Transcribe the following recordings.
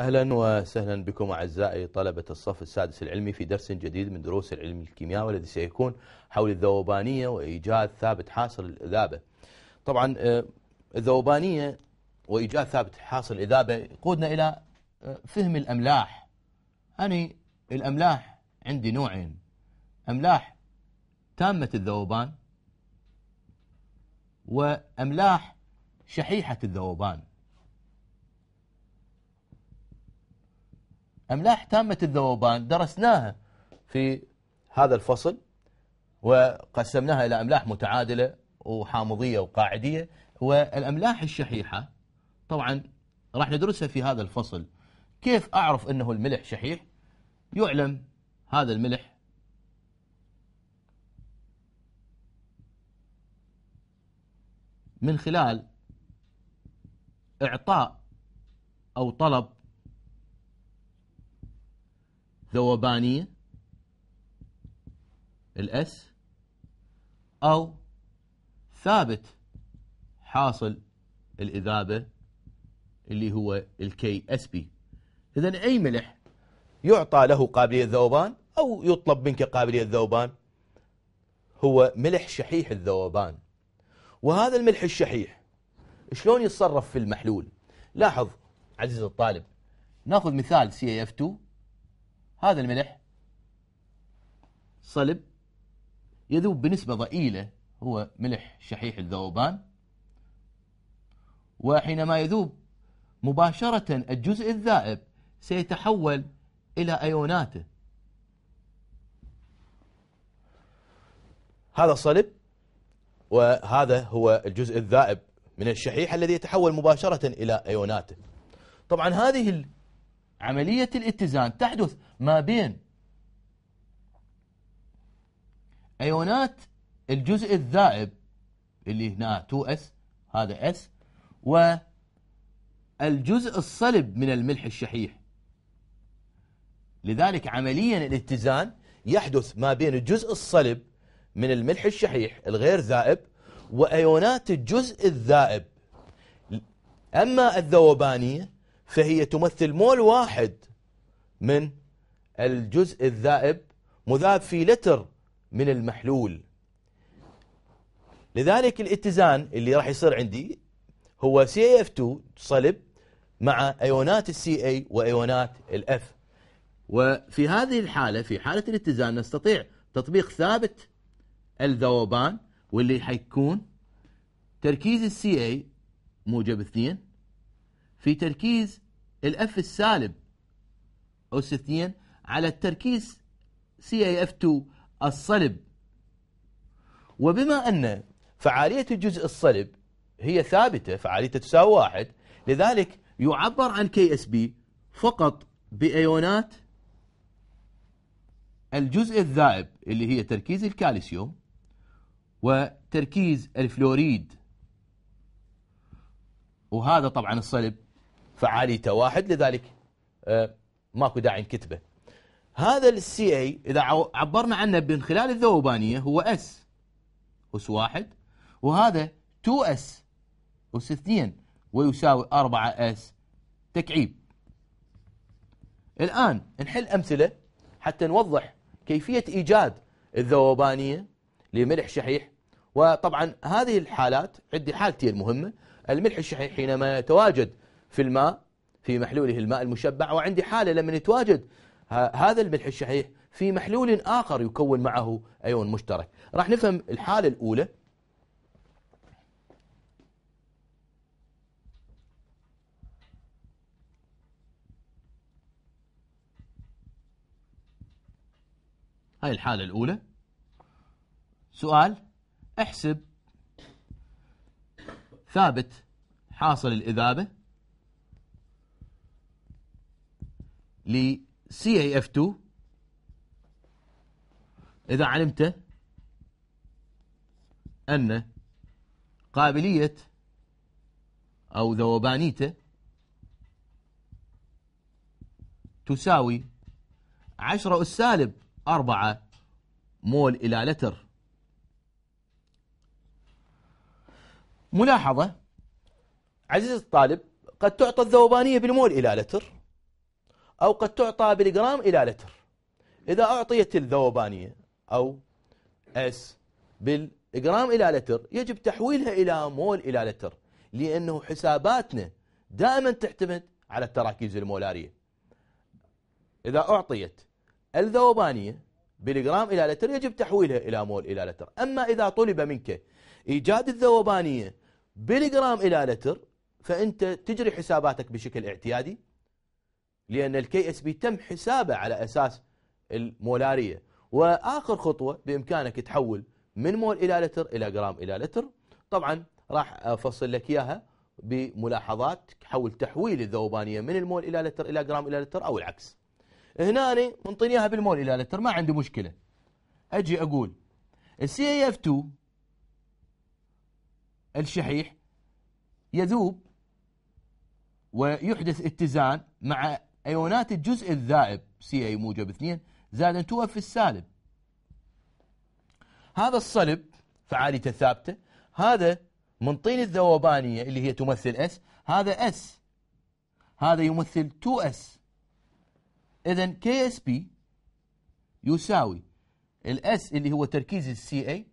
أهلا وسهلا بكم أعزائي طلبة الصف السادس العلمي في درس جديد من دروس العلم الكيمياء والذي سيكون حول الذوبانية وإيجاد ثابت حاصل الإذابة طبعا آه، الذوبانية وإيجاد ثابت حاصل الإذابة يقودنا إلى آه، فهم الأملاح يعني الأملاح عندي نوعين أملاح تامة الذوبان وأملاح شحيحة الذوبان أملاح تامة الذوبان درسناها في هذا الفصل وقسمناها إلى أملاح متعادلة وحامضية وقاعدية والأملاح الشحيحة طبعا راح ندرسها في هذا الفصل كيف أعرف أنه الملح شحيح يعلم هذا الملح من خلال إعطاء أو طلب ذوبانية الأس أو ثابت حاصل الإذابة اللي هو الكي اس بي إذا أي ملح يعطى له قابلية ذوبان أو يطلب منك قابلية ذوبان هو ملح شحيح الذوبان وهذا الملح الشحيح شلون يتصرف في المحلول لاحظ عزيز الطالب ناخذ مثال سي اف 2 هذا الملح صلب يذوب بنسبة ضئيلة هو ملح شحيح الذوبان وحينما يذوب مباشرة الجزء الذائب سيتحول إلى أيوناته هذا صلب وهذا هو الجزء الذائب من الشحيح الذي يتحول مباشرة إلى أيوناته طبعا هذه عملية الاتزان تحدث ما بين ايونات الجزء الذائب اللي هنا 2S هذا S والجزء الصلب من الملح الشحيح لذلك عمليا الاتزان يحدث ما بين الجزء الصلب من الملح الشحيح الغير ذائب وايونات الجزء الذائب اما الذوبانيه فهي تمثل مول واحد من الجزء الذائب مذاب في لتر من المحلول لذلك الاتزان اللي راح يصير عندي هو CAF2 صلب مع ايونات السي اي وايونات الاف وفي هذه الحالة في حالة الاتزان نستطيع تطبيق ثابت الذوبان واللي حيكون تركيز السي اي موجب 2 في تركيز الاف السالب أس 2 على التركيز سي اي اف 2 الصلب وبما أن فعالية الجزء الصلب هي ثابتة فعاليته تساوي واحد لذلك يعبر عن كي اس بي فقط بأيونات الجزء الذائب اللي هي تركيز الكالسيوم وتركيز الفلوريد وهذا طبعا الصلب فعاليته واحد لذلك آه، ماكو داعي نكتبه هذا السي اي اذا عبرنا عنه من خلال الذوبانيه هو اس اس واحد وهذا 2 اس اس اثنين ويساوي 4 اس تكعيب الان نحل امثله حتى نوضح كيفيه ايجاد الذوبانيه لملح شحيح وطبعا هذه الحالات عندي حالتين مهمه الملح الشحيح حينما يتواجد في الماء في محلوله الماء المشبع وعندي حالة لما يتواجد هذا الملح الشحيح في محلول آخر يكون معه أيون مشترك راح نفهم الحالة الأولى هاي الحالة الأولى سؤال احسب ثابت حاصل الإذابة ل CAF2 إذا علمت أن قابلية أو ذوبانيته تساوي 10 أس سالب 4 مول إلى لتر ملاحظة عزيزي الطالب قد تعطى الذوبانية بالمول إلى لتر أو قد تعطى بالجرام إلى لتر إذا أعطيت الذوبانية أو اس بالجرام إلى لتر يجب تحويلها إلى مول إلى لتر لأنه حساباتنا دائما تعتمد على التراكيز المولارية إذا أعطيت الذوبانية بالجرام إلى لتر يجب تحويلها إلى مول إلى لتر أما إذا طلب منك إيجاد الذوبانية بالجرام إلى لتر فأنت تجري حساباتك بشكل اعتيادي لأن الكي اس بي تم حسابه على أساس المولارية وآخر خطوة بإمكانك تحول من مول إلى لتر إلى جرام إلى لتر طبعا راح أفصل لك إياها بملاحظات حول تحويل الذوبانية من المول إلى لتر إلى جرام إلى لتر أو العكس هنا انطيني منطيني إياها بالمول إلى لتر ما عندي مشكلة أجي أقول السي اي اف 2 الشحيح يذوب ويحدث اتزان مع أيونات الجزء الذائب سي أي موجب 2 زائد 2 اف السالب هذا الصلب فعاليته ثابتة هذا من طين الذوبانية اللي هي تمثل اس هذا اس هذا يمثل 2 اس إذا كي اس بي يساوي الاس اللي هو تركيز السي اي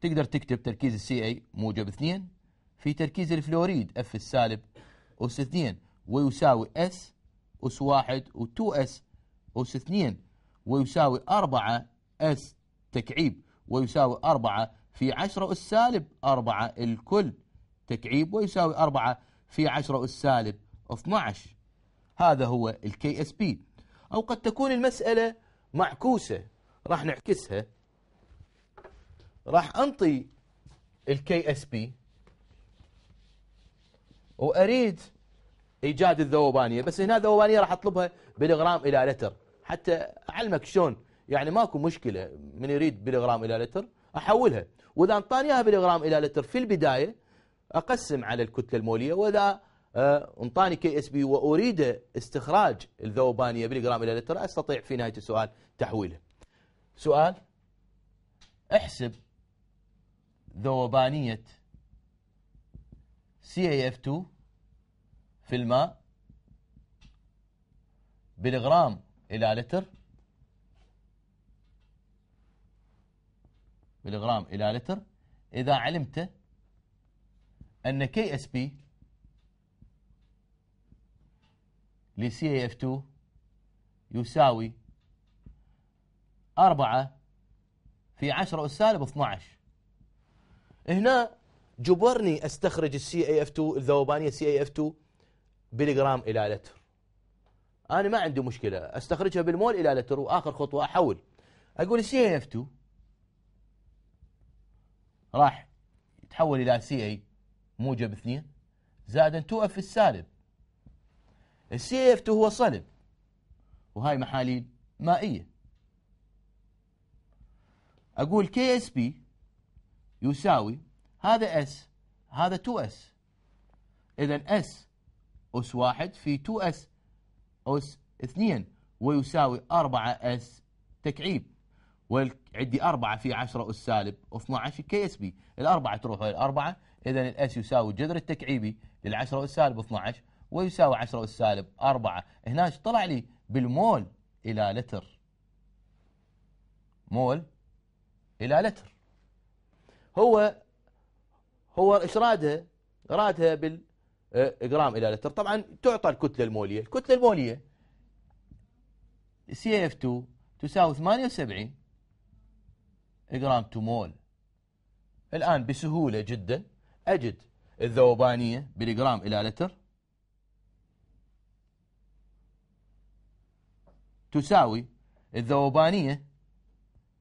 تقدر تكتب تركيز السي اي موجب 2 في تركيز الفلوريد اف السالب اس 2 ويساوي اس أس واحد و2 أس أس اثنين ويساوي 4 أس تكعيب ويساوي 4 في 10 أس سالب 4 الكل تكعيب ويساوي 4 في 10 أس سالب 12 هذا هو الكي اس بي أو قد تكون المسألة معكوسة راح نعكسها راح أنطي الكي اس بي وأريد إيجاد الذوبانية بس هنا ذوبانية راح أطلبها بالغرام إلى لتر حتى أعلمك شلون يعني ماكو مشكلة من يريد بالغرام إلى لتر أحولها وإذا انطاني إياها بالغرام إلى لتر في البداية أقسم على الكتلة المولية وإذا آه، انطاني كي اس بي واريد استخراج الذوبانيه بالغرام الى لتر استطيع في نهايه السؤال تحويله. سؤال احسب ذوبانيه سي اي اف 2 في الماء بالغرام إلى لتر بالغرام إلى لتر إذا علمت أن كي اس بي لسي اي اف 2 يساوي 4 في 10 أس سالب 12 هنا جبرني استخرج السي اي اف 2 الذوبانيه سي اي اف 2 بالجرام إلى لتر أنا ما عندي مشكلة أستخرجها بالمول إلى لتر وآخر خطوة أحول أقول سي إيه اف 2 راح يتحول إلى سي اي موجب 2 زائد 2 اف السالب السي إيه اف 2 هو صلب وهاي محاليل مائية أقول كي اس بي يساوي هذا اس هذا 2 اس إذا اس أس واحد في 2 أس أس اثنين ويساوي 4 أس تكعيب وعندي 4 في 10 أس سالب و12 كي اس بي الأربعة تروح ويا الأربعة إذا الأس يساوي الجذر التكعيبي لل10 أس سالب 12 ويساوي 10 أس سالب 4 هنا طلع لي بالمول إلى لتر مول إلى لتر هو هو ايش راده؟ رادها بال آه، جرام الى لتر طبعا تعطى الكتله الموليه الكتله الموليه سي اف 2 تساوي 78 جرام تو مول الان بسهوله جدا اجد الذوبانيه بالجرام الى لتر تساوي الذوبانيه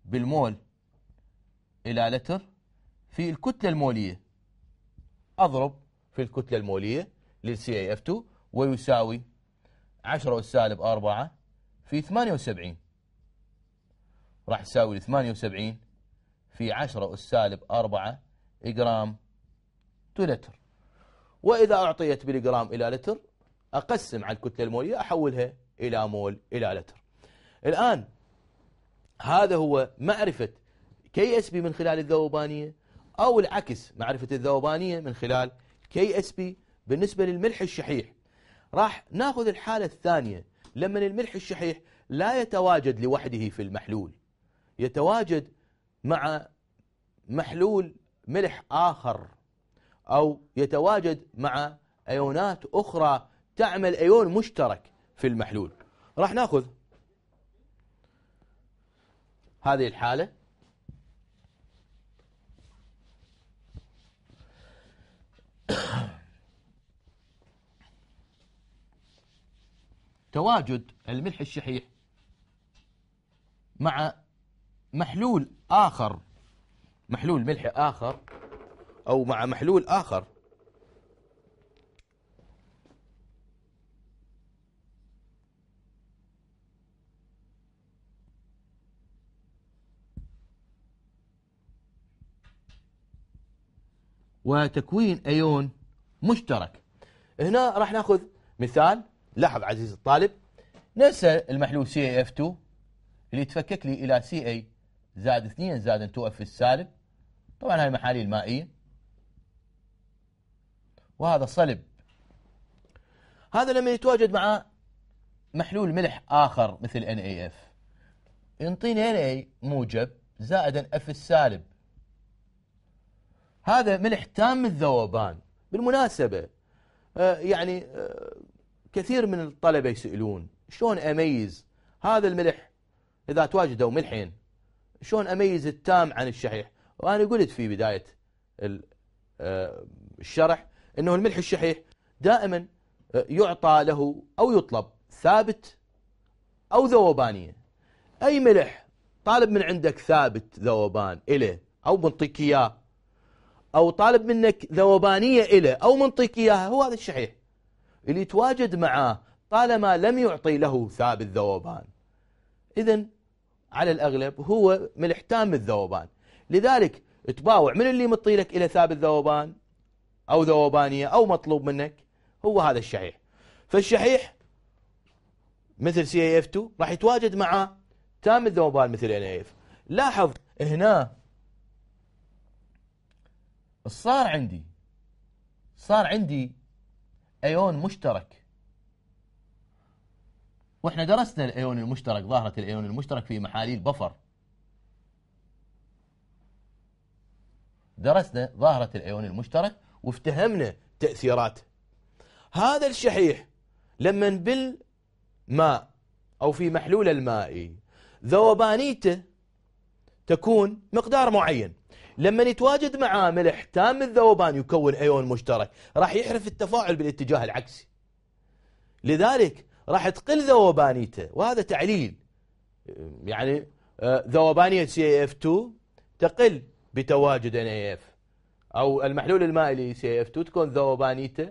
بالمول الى لتر في الكتله الموليه اضرب في الكتلة المولية للسي اف 2 ويساوي 10 والسالب 4 في 78 راح يساوي 78 في 10 والسالب 4 جرام تو لتر وإذا أعطيت بالجرام إلى لتر أقسم على الكتلة المولية أحولها إلى مول إلى لتر الآن هذا هو معرفة كي اس بي من خلال الذوبانية أو العكس معرفة الذوبانية من خلال كي اس بي بالنسبة للملح الشحيح راح ناخذ الحالة الثانية لما الملح الشحيح لا يتواجد لوحده في المحلول يتواجد مع محلول ملح آخر أو يتواجد مع أيونات أخرى تعمل أيون مشترك في المحلول راح ناخذ هذه الحالة تواجد الملح الشحيح مع محلول آخر محلول ملح آخر أو مع محلول آخر وتكوين أيون مشترك هنا راح ناخذ مثال لاحظ عزيزي الطالب ننسى المحلول سي اف 2 اللي يتفكك لي الى سي اي زائد 2 زائد 2 اف السالب طبعا هاي المحاليل مائيه وهذا صلب هذا لما يتواجد مع محلول ملح اخر مثل ان اي اف ينطيني ان اي موجب زائدا اف السالب هذا ملح تام الذوبان بالمناسبة آه، يعني آه، كثير من الطلبة يسألون شلون أميز هذا الملح إذا تواجدوا ملحين شلون أميز التام عن الشحيح وأنا قلت في بداية آه، الشرح أنه الملح الشحيح دائما آه، يعطى له أو يطلب ثابت أو ذوبانية أي ملح طالب من عندك ثابت ذوبان إله أو بنطيك إياه أو طالب منك ذوبانية إله أو منطقية إياها هو هذا الشحيح اللي يتواجد معاه طالما لم يعطي له ثابت ذوبان إذا على الأغلب هو احتام الذوبان لذلك تباوع من اللي مطي لك إلى ثابت ذوبان أو ذوبانية أو مطلوب منك هو هذا الشحيح فالشحيح مثل سي اي اف 2 راح يتواجد مع تام الذوبان مثل ان اف لاحظ هنا صار عندي صار عندي ايون مشترك واحنا درسنا الايون المشترك ظاهره الايون المشترك في محاليل بفر درسنا ظاهره الايون المشترك وافتهمنا تاثيراته هذا الشحيح لما نبل ماء او في محلول المائي ذوبانيته تكون مقدار معين لما يتواجد مع ملح تام الذوبان يكون ايون مشترك راح يحرف التفاعل بالاتجاه العكسي لذلك راح تقل ذوبانيته وهذا تعليل يعني آه، ذوبانيه سي اف CAF2 تقل بتواجد ان اف أو المحلول المائي ل اف 2 تكون ذوبانيته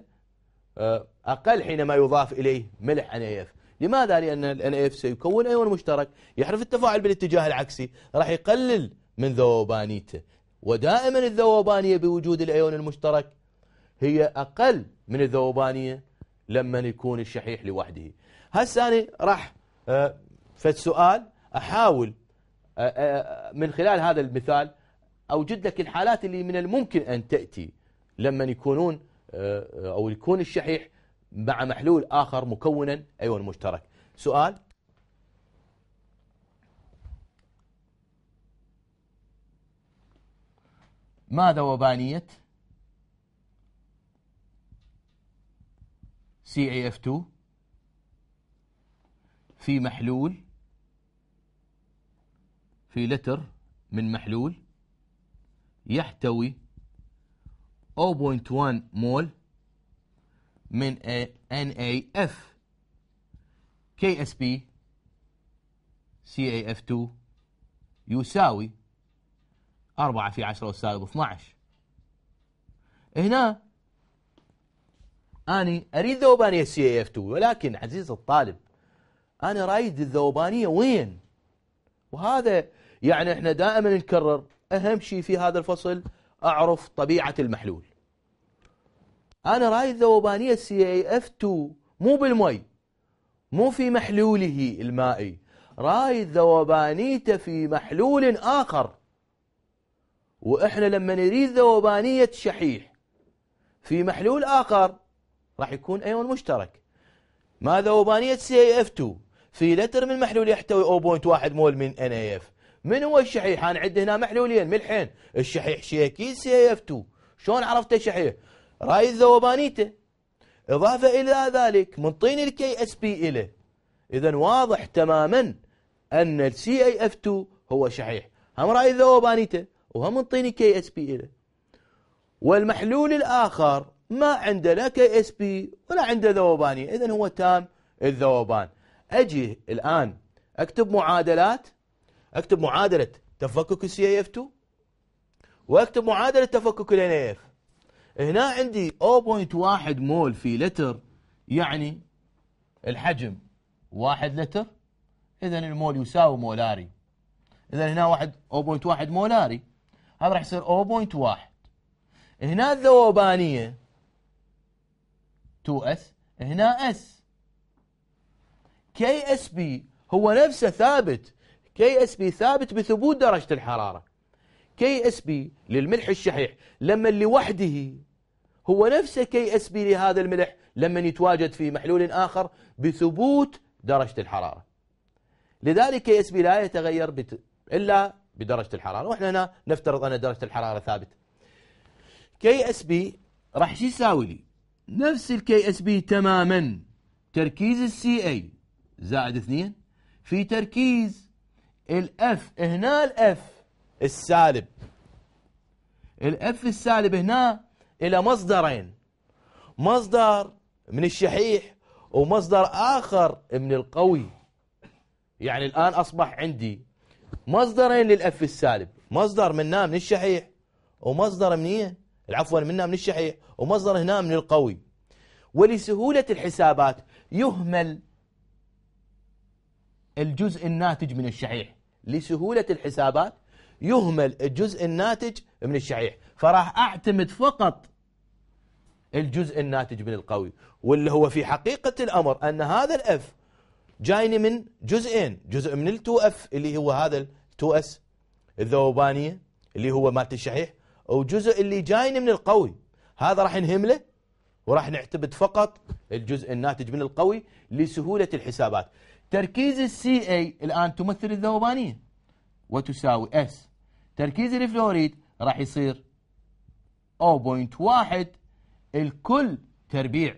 آه، أقل حينما يضاف إليه ملح ان اف لماذا؟ لأن اي اف سيكون أيون مشترك يحرف التفاعل بالاتجاه العكسي راح يقلل من ذوبانيته ودائما الذوبانية بوجود الأيون المشترك هي أقل من الذوبانية لما يكون الشحيح لوحده هسه أنا راح آه، في السؤال أحاول آه، آه، من خلال هذا المثال أوجد لك الحالات اللي من الممكن أن تأتي لما يكونون أو يكون الشحيح مع محلول آخر مكونا أيون مشترك سؤال ماذا وبانية CAF2 في محلول في لتر من محلول يحتوي 0.1 مول من NAF KSP CAF2 يساوي 0.1 4 في 10 والسالب 12 هنا اني أريد ذوبانية سي اف 2 ولكن عزيز الطالب أنا رايد الذوبانية وين وهذا يعني احنا دائما نكرر أهم شيء في هذا الفصل أعرف طبيعة المحلول أنا رايد ذوبانية سي اف 2 مو بالمي مو في محلوله المائي رايد ذوبانيته في محلول آخر وإحنا لما نريد ذوبانية شحيح في محلول آخر راح يكون أيون مشترك ما ذوبانيه سي اي اف CAF2 في لتر من محلول يحتوي 0.1 مول من ان اي اف. من هو الشحيح؟ أنا عندي هنا محلولين ملحين الشحيح شيكي إيه اف 2 شلون عرفته شحيح؟ راي ذوبانيته إضافة إلى ذلك منطيني الكي اس بي إله إذا واضح تماما أن السي اي اف 2 هو شحيح هم رأي ذوبانيته وهم نعطيني كي اس بي له والمحلول الآخر ما عنده لا كي اس بي ولا عنده ذوبانية إذا هو تام الذوبان أجي الآن أكتب معادلات أكتب معادلة تفكك السي اف 2 وأكتب معادلة تفكك ال اف هنا عندي 0.1 مول في لتر يعني الحجم 1 لتر إذا المول يساوي مولاري إذا هنا واحد 0.1 مولاري هذا راح يصير 0.1 هنا الذوبانية 2S هنا S كي اس بي هو نفسه ثابت كي اس بي ثابت بثبوت درجة الحرارة كي اس بي للملح الشحيح لما لوحده هو نفسه كي اس بي لهذا الملح لما يتواجد في محلول آخر بثبوت درجة الحرارة لذلك كي اس بي لا يتغير بت... إلا بدرجة الحرارة واحنا هنا نفترض أن درجة الحرارة ثابتة كي اس بي راح شو يساوي لي نفس الكي اس بي تماما تركيز السي اي زائد اثنين في تركيز الاف هنا الاف السالب الاف السالب هنا الى مصدرين مصدر من الشحيح ومصدر اخر من القوي يعني الان اصبح عندي مصدرين للأف السالب مصدر منا من الشحيح ومصدر منيه العفو منا من الشحيح ومصدر هنا من القوي ولسهولة الحسابات يهمل الجزء الناتج من الشحيح لسهولة الحسابات يهمل الجزء الناتج من الشحيح فراح أعتمد فقط الجزء الناتج من القوي واللي هو في حقيقة الأمر أن هذا الأف جايني من جزئين جزء من التو اف اللي هو هذا التو اس الذوبانيه اللي هو مالت الشحيح وجزء اللي جايني من القوي هذا راح نهمله وراح نعتمد فقط الجزء الناتج من القوي لسهوله الحسابات تركيز السي اي الان تمثل الذوبانيه وتساوي اس تركيز الفلوريد راح يصير 0.1 الكل تربيع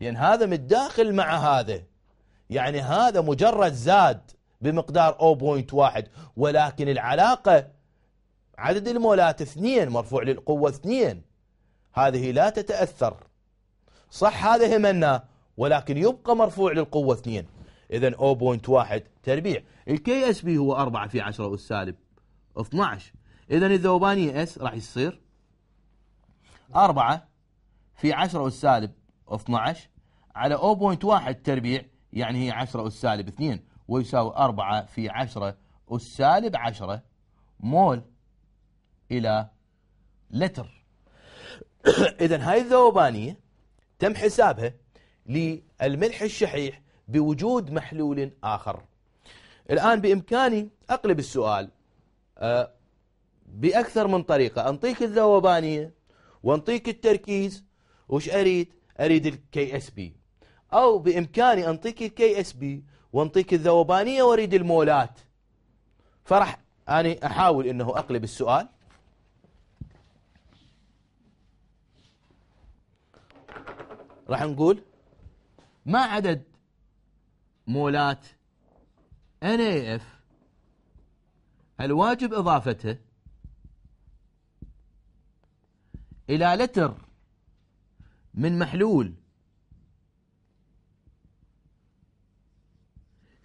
لان يعني هذا متداخل مع هذا يعني هذا مجرد زاد بمقدار 0.1 ولكن العلاقة عدد المولات اثنين مرفوع للقوة اثنين هذه لا تتأثر صح هذا همنا ولكن يبقى مرفوع للقوة اثنين إذا 0.1 تربيع الكي اس بي هو 4 في 10 أس سالب 12 إذا الذوبانية اس راح يصير 4 في 10 أس سالب 12 على 0.1 تربيع يعني هي 10 أس سالب 2 ويساوي 4 في 10 أس سالب 10 مول إلى لتر إذا هاي الذوبانية تم حسابها للملح الشحيح بوجود محلول آخر الآن بإمكاني أقلب السؤال آه، بأكثر من طريقة أنطيك الذوبانية وأنطيك التركيز وش أريد أريد الكي اس بي أو بإمكاني أنطيك الكي اس بي وأنطيك الذوبانية وأريد المولات فرح اني أحاول أنه أقلب السؤال راح نقول ما عدد مولات ان اي اف الواجب إضافته إلى لتر من محلول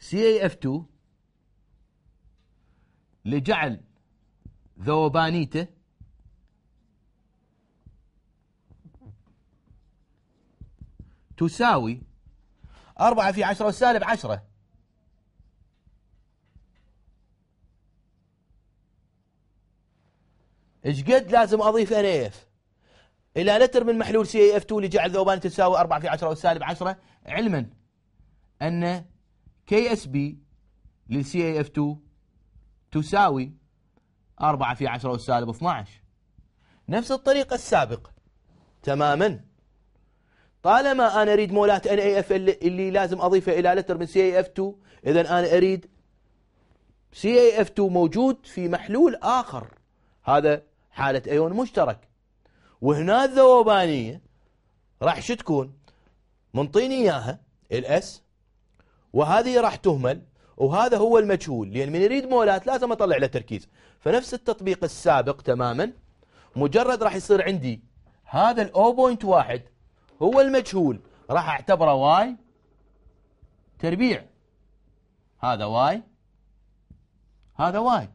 سي اي اف 2 لجعل ذوبانيته تساوي 4 في 10 وسالب 10 ايش قد لازم اضيف ان اف الى لتر من محلول سي اي اف 2 لجعل ذوبانيته تساوي 4 في 10 والسالب 10 علما ان كي اس بي للسي اي اف 2 تساوي 4 في 10 سالب 12 نفس الطريقة السابقة تماما طالما أنا أريد مولات ان اي اف اللي لازم اضيفها إلى لتر من سي اي اف 2 إذا أنا أريد سي اي اف 2 موجود في محلول آخر هذا حالة أيون مشترك وهنا الذوبانية راح شو تكون منطيني إياها الاس وهذه راح تهمل وهذا هو المجهول لأن من يريد مولات لازم أطلع له تركيز فنفس التطبيق السابق تماما مجرد راح يصير عندي هذا الأو بوينت واحد هو المجهول راح أعتبره واي تربيع هذا واي هذا واي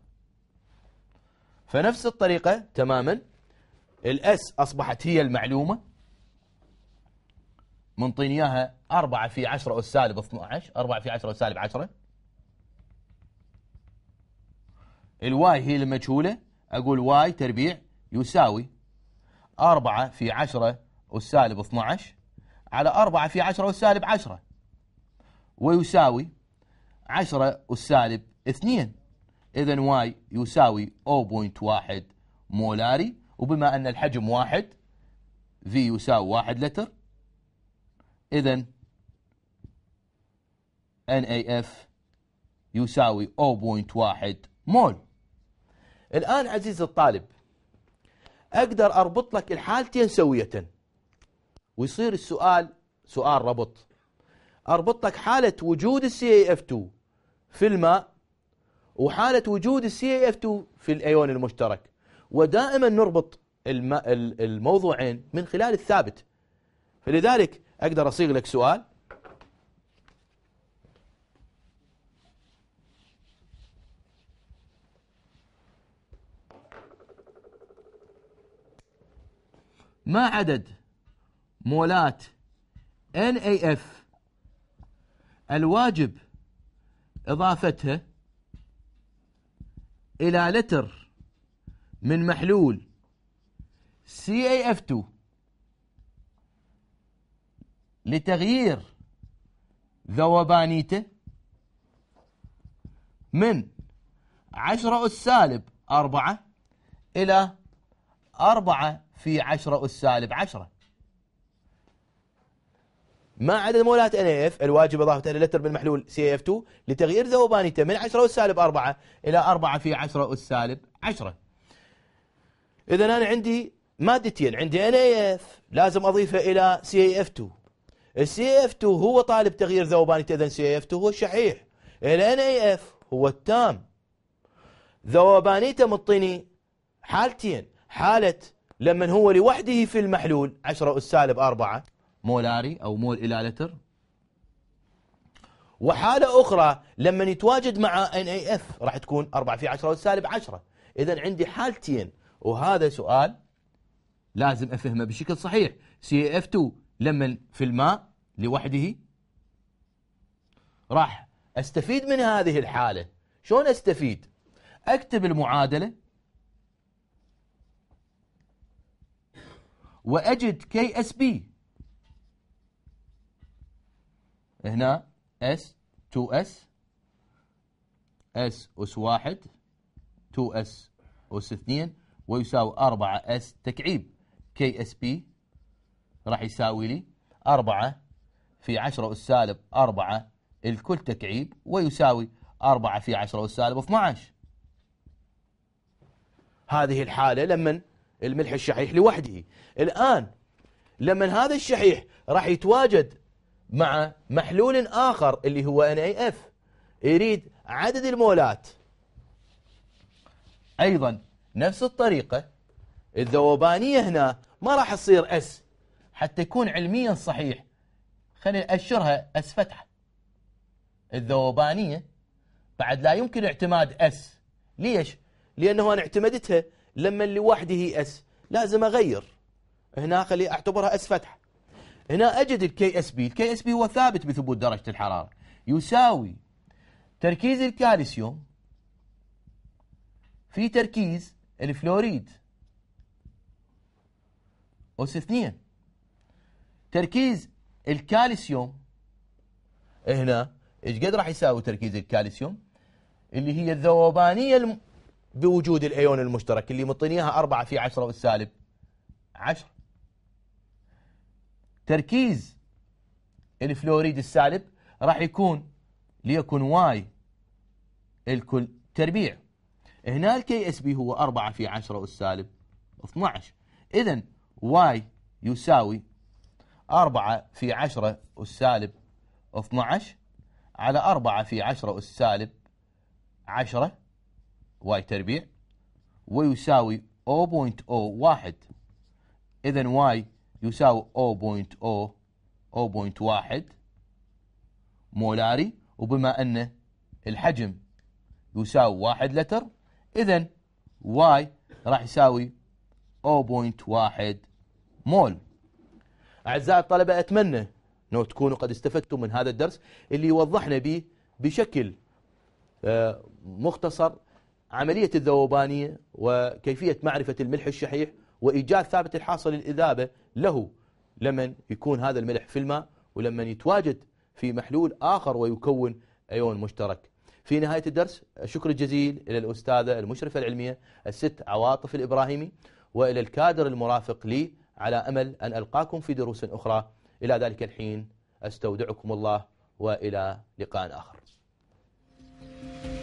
فنفس الطريقة تماما الاس أصبحت هي المعلومة منطين اياها 4 في 10 اس سالب 12 4 في 10 اس سالب 10 الواي هي المجهوله اقول واي تربيع يساوي 4 في 10 اس سالب 12 على 4 في 10 اس سالب 10 ويساوي 10 اس سالب 2 اذا واي يساوي 0.1 مولاري وبما ان الحجم واحد في يساوي 1 لتر إذا NAF يساوي 0.1 مول الآن عزيزي الطالب أقدر أربط لك الحالتين سوية ويصير السؤال سؤال ربط أربط لك حالة وجود السي اف 2 في الماء وحالة وجود السي اف 2 في الأيون المشترك ودائما نربط الموضوعين من خلال الثابت فلذلك أقدر أصيغ لك سؤال ما عدد مولات NAF الواجب إضافتها إلى لتر من محلول CAF2 لتغيير ذوبانيته من عشرة أس سالب أربعة إلى أربعة في عشرة أس سالب عشرة ما عدد مولات ان اف الواجب اضافه لتر بالمحلول سي اف 2 لتغيير ذوبانيته من 10 اس سالب 4 الى 4 في 10 اس سالب 10 اذا انا عندي مادتين عندي ان اف لازم اضيفها الى سي اف 2 2 إيه هو طالب تغيير ذوبانيته إيه اذا 2 هو شحيح ان اي اف هو التام ذوبانيته مطيني حالتين حالة لما هو لوحده في المحلول 10 أس سالب 4 مولاري أو مول إلى لتر وحالة أخرى لما يتواجد مع ان اي اف راح تكون 4 في 10 أس سالب 10 إذا عندي حالتين وهذا سؤال لازم أفهمه بشكل صحيح سي إيه اف 2 لمن في الماء لوحده راح استفيد من هذه الحالة شلون استفيد اكتب المعادلة واجد كي اس بي هنا اس 2 اس اس اس 1 2 اس اس 2 ويساوي 4 اس تكعيب كي اس بي راح يساوي لي 4 في 10 أس سالب 4 الكل تكعيب ويساوي 4 في 10 أس سالب 12 هذه الحالة لما الملح الشحيح لوحده الآن لما هذا الشحيح راح يتواجد مع محلول آخر اللي هو NAF يريد عدد المولات أيضا نفس الطريقة الذوبانية هنا ما راح تصير S حتى يكون علميا صحيح خلينا نأشرها اس فتحه الذوبانيه بعد لا يمكن اعتماد اس ليش؟ لانه انا اعتمدتها لما اللي واحدة هي اس لازم اغير هنا خلي اعتبرها اس فتحه هنا اجد الكي اس بي الكي اس بي هو ثابت بثبوت درجه الحراره يساوي تركيز الكالسيوم في تركيز الفلوريد أس اثنين تركيز الكالسيوم هنا ايش قد راح يساوي تركيز الكالسيوم اللي هي الذوبانيه بوجود الايون المشترك اللي مطينيها 4 في 10 والسالب 10 تركيز الفلوريد السالب راح يكون ليكن واي الكل تربيع هنا الكي اس بي هو 4 في 10 والسالب 12 اذا واي يساوي 4 في 10 سالب 12 على 4 في 10 سالب 10 واي تربيع ويساوي 0.01 إذا واي يساوي 0.0 0.1 مولاري وبما أن الحجم يساوي 1 لتر إذا واي راح يساوي 0.1 مول أعزائي الطلبة أتمنى أنه تكونوا قد استفدتم من هذا الدرس اللي وضحنا به بشكل آه، مختصر عملية الذوبانية وكيفية معرفة الملح الشحيح وإيجاد ثابت الحاصل الإذابة له لمن يكون هذا الملح في الماء ولمن يتواجد في محلول آخر ويكون أيون مشترك في نهاية الدرس شكر جزيل إلى الأستاذة المشرفة العلمية الست عواطف الإبراهيمي وإلى الكادر المرافق لي على أمل أن ألقاكم في دروس أخرى إلى ذلك الحين أستودعكم الله وإلى لقاء آخر